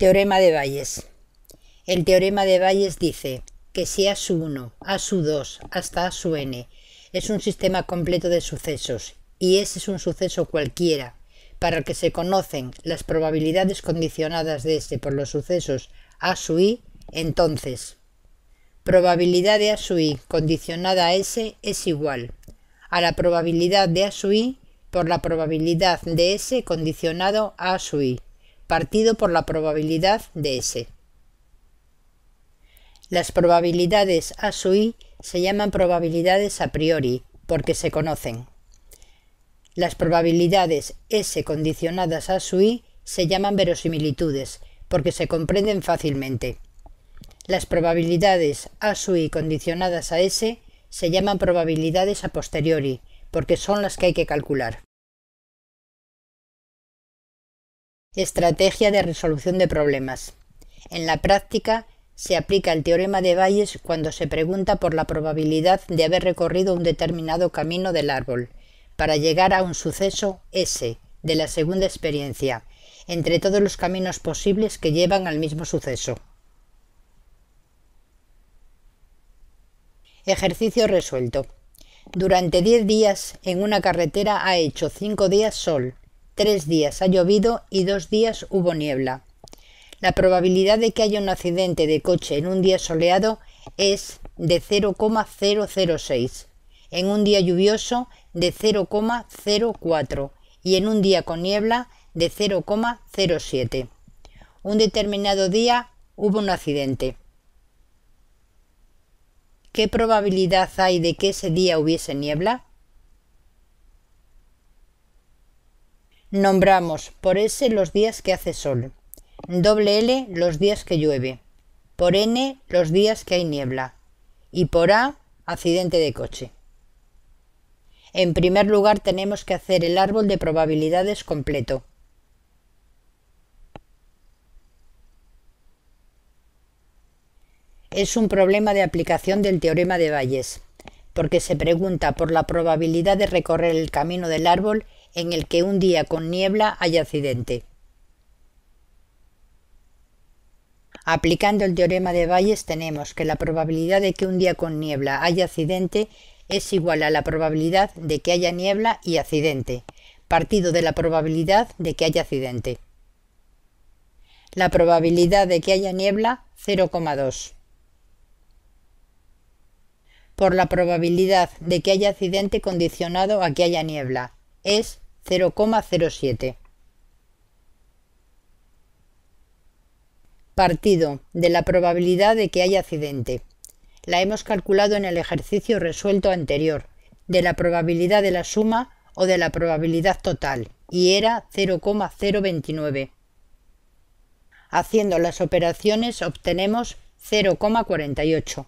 Teorema de Bayes. El teorema de Bayes dice que si A 1, A 2 hasta A n es un sistema completo de sucesos y ese es un suceso cualquiera para el que se conocen las probabilidades condicionadas de s este por los sucesos A i, entonces probabilidad de A i condicionada a S es igual a la probabilidad de A i por la probabilidad de S condicionado a A partido por la probabilidad de S. Las probabilidades A su I se llaman probabilidades a priori porque se conocen. Las probabilidades S condicionadas a su I se llaman verosimilitudes porque se comprenden fácilmente. Las probabilidades a su I condicionadas a S se llaman probabilidades a posteriori porque son las que hay que calcular. Estrategia de resolución de problemas. En la práctica, se aplica el teorema de Bayes cuando se pregunta por la probabilidad de haber recorrido un determinado camino del árbol para llegar a un suceso S de la segunda experiencia, entre todos los caminos posibles que llevan al mismo suceso. Ejercicio resuelto. Durante 10 días en una carretera ha hecho 5 días sol, Tres días ha llovido y dos días hubo niebla. La probabilidad de que haya un accidente de coche en un día soleado es de 0,006, en un día lluvioso de 0,04 y en un día con niebla de 0,07. Un determinado día hubo un accidente. ¿Qué probabilidad hay de que ese día hubiese niebla? Nombramos por S los días que hace sol, doble L los días que llueve, por N los días que hay niebla y por A accidente de coche. En primer lugar tenemos que hacer el árbol de probabilidades completo. Es un problema de aplicación del teorema de Bayes, porque se pregunta por la probabilidad de recorrer el camino del árbol en el que un día con niebla hay accidente. Aplicando el teorema de Bayes tenemos que la probabilidad de que un día con niebla haya accidente es igual a la probabilidad de que haya niebla y accidente, partido de la probabilidad de que haya accidente. La probabilidad de que haya niebla 0,2. Por la probabilidad de que haya accidente condicionado a que haya niebla es 0,07. Partido de la probabilidad de que haya accidente. La hemos calculado en el ejercicio resuelto anterior, de la probabilidad de la suma o de la probabilidad total, y era 0,029. Haciendo las operaciones obtenemos 0,48.